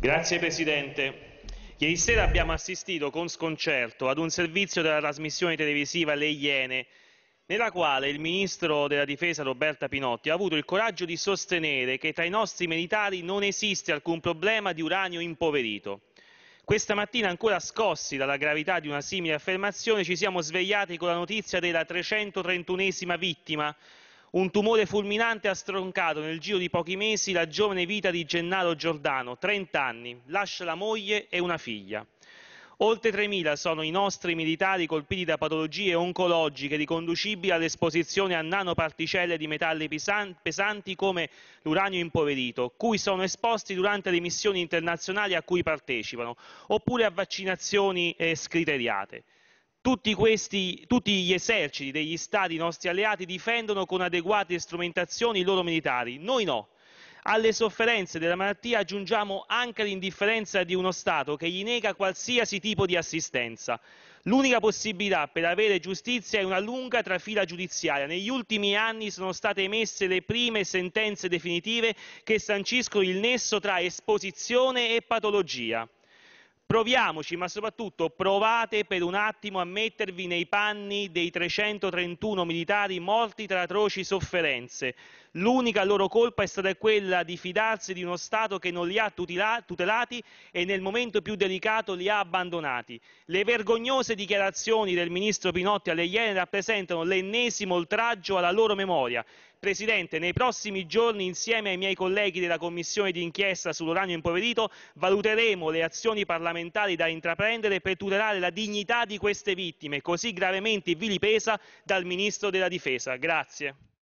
Grazie Presidente. Ieri sera abbiamo assistito con sconcerto ad un servizio della trasmissione televisiva Le Iene, nella quale il Ministro della Difesa Roberta Pinotti ha avuto il coraggio di sostenere che tra i nostri militari non esiste alcun problema di uranio impoverito. Questa mattina, ancora scossi dalla gravità di una simile affermazione, ci siamo svegliati con la notizia della 331esima vittima un tumore fulminante ha stroncato nel giro di pochi mesi la giovane vita di Gennaro Giordano, 30 anni, lascia la moglie e una figlia. Oltre 3.000 sono i nostri militari colpiti da patologie oncologiche riconducibili all'esposizione a nanoparticelle di metalli pesanti come l'uranio impoverito, cui sono esposti durante le missioni internazionali a cui partecipano, oppure a vaccinazioni scriteriate tutti, questi, tutti gli eserciti degli stati nostri alleati difendono con adeguate strumentazioni i loro militari, noi no. Alle sofferenze della malattia aggiungiamo anche l'indifferenza di uno Stato che gli nega qualsiasi tipo di assistenza. L'unica possibilità per avere giustizia è una lunga trafila giudiziaria. Negli ultimi anni sono state emesse le prime sentenze definitive che sanciscono il nesso tra esposizione e patologia. Proviamoci, ma soprattutto provate per un attimo a mettervi nei panni dei 331 militari morti tra atroci sofferenze. L'unica loro colpa è stata quella di fidarsi di uno Stato che non li ha tutelati e nel momento più delicato li ha abbandonati. Le vergognose dichiarazioni del ministro Pinotti alle Iene rappresentano l'ennesimo oltraggio alla loro memoria Presidente, nei prossimi giorni, insieme ai miei colleghi della Commissione d'inchiesta sull'uranio impoverito, valuteremo le azioni parlamentari da intraprendere per tutelare la dignità di queste vittime, così gravemente vilipesa dal Ministro della Difesa. Grazie.